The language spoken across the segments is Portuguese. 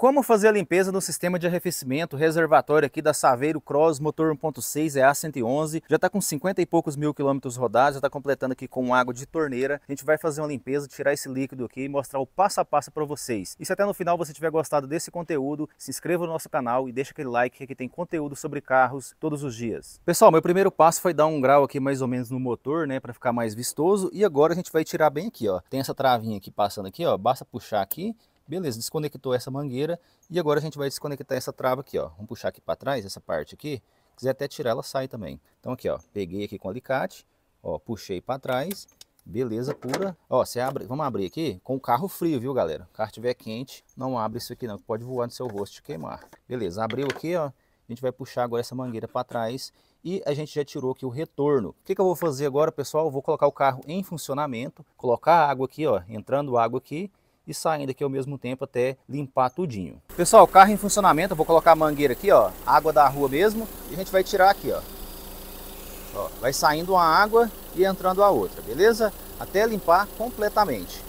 Como fazer a limpeza do sistema de arrefecimento reservatório aqui da Saveiro Cross motor 1.6 é EA111. Já está com 50 e poucos mil quilômetros rodados, já está completando aqui com água de torneira. A gente vai fazer uma limpeza, tirar esse líquido aqui e mostrar o passo a passo para vocês. E se até no final você tiver gostado desse conteúdo, se inscreva no nosso canal e deixa aquele like que aqui tem conteúdo sobre carros todos os dias. Pessoal, meu primeiro passo foi dar um grau aqui mais ou menos no motor, né, para ficar mais vistoso. E agora a gente vai tirar bem aqui, ó. Tem essa travinha aqui passando aqui, ó. Basta puxar aqui Beleza, desconectou essa mangueira e agora a gente vai desconectar essa trava aqui, ó. Vamos puxar aqui para trás, essa parte aqui. Se quiser até tirar, ela sai também. Então aqui, ó, peguei aqui com o alicate, ó, puxei para trás, beleza pura. Ó, você abre, vamos abrir aqui com o carro frio, viu, galera? O carro estiver quente, não abre isso aqui não, que pode voar no seu rosto e queimar. Beleza, abriu aqui, ó. A gente vai puxar agora essa mangueira para trás e a gente já tirou aqui o retorno. O que, que eu vou fazer agora, pessoal? Eu vou colocar o carro em funcionamento, colocar a água aqui, ó, entrando água aqui e saindo aqui ao mesmo tempo até limpar tudinho. Pessoal, carro em funcionamento, eu vou colocar a mangueira aqui, ó, água da rua mesmo, e a gente vai tirar aqui, ó. ó vai saindo uma água e entrando a outra, beleza? Até limpar completamente.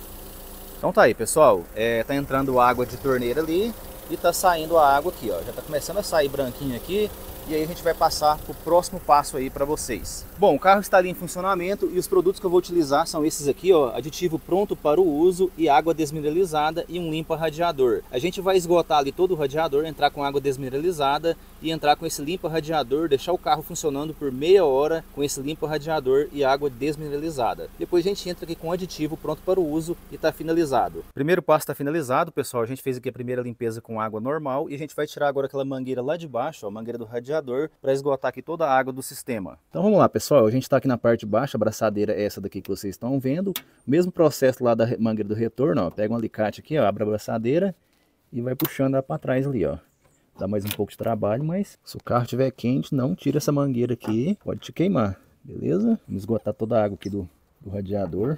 Então tá aí, pessoal, é, tá entrando água de torneira ali e tá saindo a água aqui, ó. Já tá começando a sair branquinho aqui, e aí a gente vai passar o próximo passo aí para vocês. Bom, o carro está ali em funcionamento e os produtos que eu vou utilizar são esses aqui, ó, aditivo pronto para o uso e água desmineralizada e um limpa radiador. A gente vai esgotar ali todo o radiador, entrar com água desmineralizada e entrar com esse limpa radiador, deixar o carro funcionando por meia hora com esse limpa radiador e água desmineralizada. Depois a gente entra aqui com o aditivo pronto para o uso e está finalizado. Primeiro passo está finalizado, pessoal. A gente fez aqui a primeira limpeza com água normal e a gente vai tirar agora aquela mangueira lá de baixo, ó, a mangueira do radiador para esgotar aqui toda a água do sistema. Então vamos lá pessoal, a gente está aqui na parte de baixo, a abraçadeira é essa daqui que vocês estão vendo. mesmo processo lá da mangueira do retorno, ó, pega um alicate aqui, ó, abre a abraçadeira e vai puxando ela para trás ali, ó. Dá mais um pouco de trabalho, mas se o carro estiver quente, não tira essa mangueira aqui, pode te queimar, beleza? Vamos esgotar toda a água aqui do, do radiador.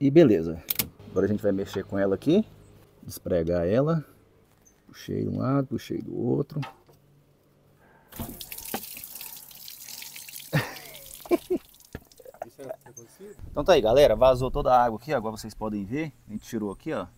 E beleza, agora a gente vai mexer com ela aqui, despregar ela. Puxei de um lado, puxei do outro. Então tá aí, galera. Vazou toda a água aqui, Agora vocês podem ver. A gente tirou aqui, ó.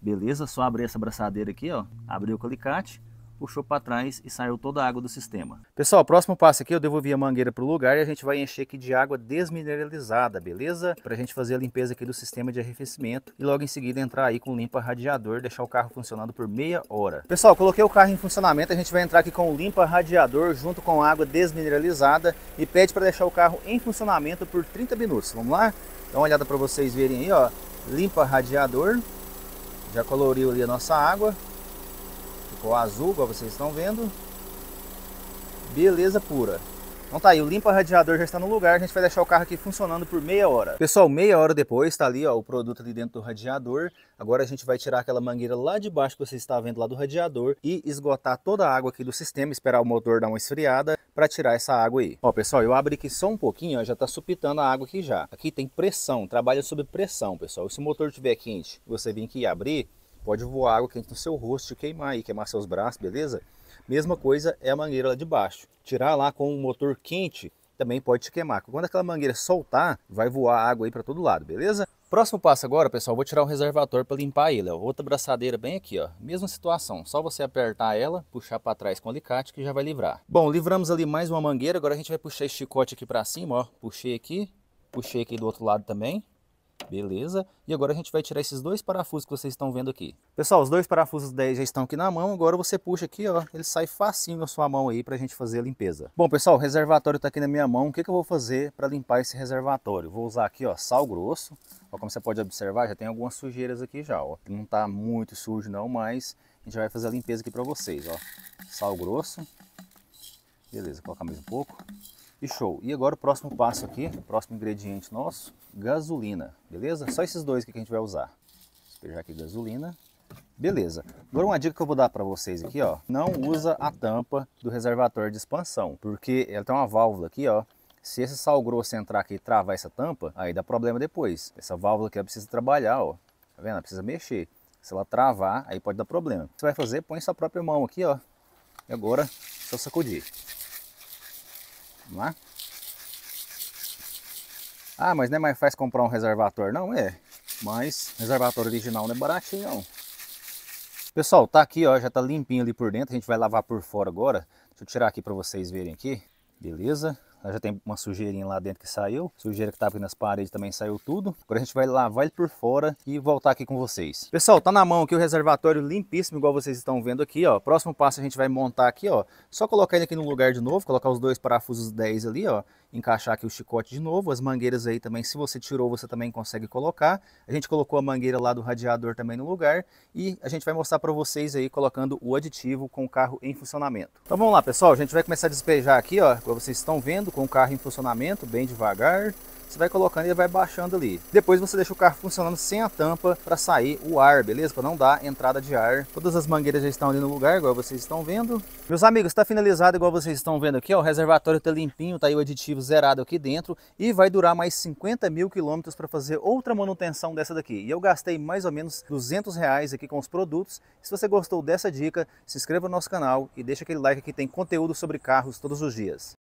Beleza? Só abrir essa abraçadeira aqui, ó. Abrir o calicate puxou para trás e saiu toda a água do sistema. Pessoal, próximo passo aqui eu devolvi a mangueira para o lugar e a gente vai encher aqui de água desmineralizada, beleza? Para a gente fazer a limpeza aqui do sistema de arrefecimento e logo em seguida entrar aí com o limpa radiador, deixar o carro funcionando por meia hora. Pessoal, coloquei o carro em funcionamento, a gente vai entrar aqui com o limpa radiador junto com a água desmineralizada e pede para deixar o carro em funcionamento por 30 minutos. Vamos lá? Dá uma olhada para vocês verem aí, ó. Limpa radiador. Já coloriu ali a nossa água cor azul, como vocês estão vendo. Beleza pura. Então tá aí, o limpa radiador já está no lugar, a gente vai deixar o carro aqui funcionando por meia hora. Pessoal, meia hora depois está ali ó, o produto ali dentro do radiador. Agora a gente vai tirar aquela mangueira lá de baixo que você está vendo lá do radiador e esgotar toda a água aqui do sistema, esperar o motor dar uma esfriada para tirar essa água aí. Ó pessoal, eu abri aqui só um pouquinho, ó, já está supitando a água aqui já. Aqui tem pressão, trabalha sob pressão pessoal. Se o motor estiver quente, você vem aqui abrir, Pode voar água quente no seu rosto, queimar e queimar seus braços, beleza? Mesma coisa é a mangueira lá de baixo. Tirar lá com um motor quente também pode te queimar. Quando aquela mangueira soltar, vai voar água aí para todo lado, beleza? Próximo passo agora, pessoal, vou tirar o reservatório para limpar ele. Ó. Outra braçadeira bem aqui, ó. Mesma situação, só você apertar ela, puxar para trás com o alicate que já vai livrar. Bom, livramos ali mais uma mangueira, agora a gente vai puxar esse chicote aqui para cima, ó. Puxei aqui, puxei aqui do outro lado também. Beleza? E agora a gente vai tirar esses dois parafusos que vocês estão vendo aqui. Pessoal, os dois parafusos 10 já estão aqui na mão, agora você puxa aqui, ó, ele sai facinho na sua mão aí pra gente fazer a limpeza. Bom, pessoal, o reservatório tá aqui na minha mão, o que, que eu vou fazer para limpar esse reservatório? Vou usar aqui, ó, sal grosso, ó, como você pode observar, já tem algumas sujeiras aqui já, ó. Não tá muito sujo não, mas a gente vai fazer a limpeza aqui pra vocês, ó. Sal grosso. Beleza, colocar mais um pouco. E show. E agora o próximo passo aqui, o próximo ingrediente nosso, gasolina, beleza? Só esses dois aqui que a gente vai usar. Despejar aqui gasolina. Beleza. Agora uma dica que eu vou dar para vocês aqui, ó. Não usa a tampa do reservatório de expansão, porque ela tem uma válvula aqui, ó, se esse sal grosso entrar aqui e travar essa tampa, aí dá problema depois. Essa válvula aqui ela precisa trabalhar, ó. Tá vendo? Ela precisa mexer. Se ela travar, aí pode dar problema. O que você vai fazer? Põe sua própria mão aqui, ó. E agora, só sacudir. Vamos lá? É? Ah, mas não é mais fácil comprar um reservatório, não? É, mas reservatório original não é baratinho, não. Pessoal, tá aqui, ó, já tá limpinho ali por dentro, a gente vai lavar por fora agora. Deixa eu tirar aqui para vocês verem aqui. Beleza? já tem uma sujeirinha lá dentro que saiu. Sujeira que estava aqui nas paredes também saiu tudo. Agora a gente vai lavar ele por fora e voltar aqui com vocês. Pessoal, tá na mão aqui o reservatório limpíssimo, igual vocês estão vendo aqui, ó. Próximo passo a gente vai montar aqui, ó. Só colocar ele aqui no lugar de novo, colocar os dois parafusos 10 ali, ó. Encaixar aqui o chicote de novo. As mangueiras aí também, se você tirou, você também consegue colocar. A gente colocou a mangueira lá do radiador também no lugar. E a gente vai mostrar para vocês aí colocando o aditivo com o carro em funcionamento. Então vamos lá, pessoal. A gente vai começar a despejar aqui, ó. Como vocês estão vendo, com o carro em funcionamento, bem devagar. Você vai colocando e vai baixando ali. Depois você deixa o carro funcionando sem a tampa para sair o ar, beleza? Para não dar entrada de ar. Todas as mangueiras já estão ali no lugar, igual vocês estão vendo. Meus amigos, está finalizado igual vocês estão vendo aqui. Ó, o reservatório está limpinho, está aí o aditivo zerado aqui dentro. E vai durar mais 50 mil quilômetros para fazer outra manutenção dessa daqui. E eu gastei mais ou menos 200 reais aqui com os produtos. Se você gostou dessa dica, se inscreva no nosso canal e deixa aquele like que tem conteúdo sobre carros todos os dias.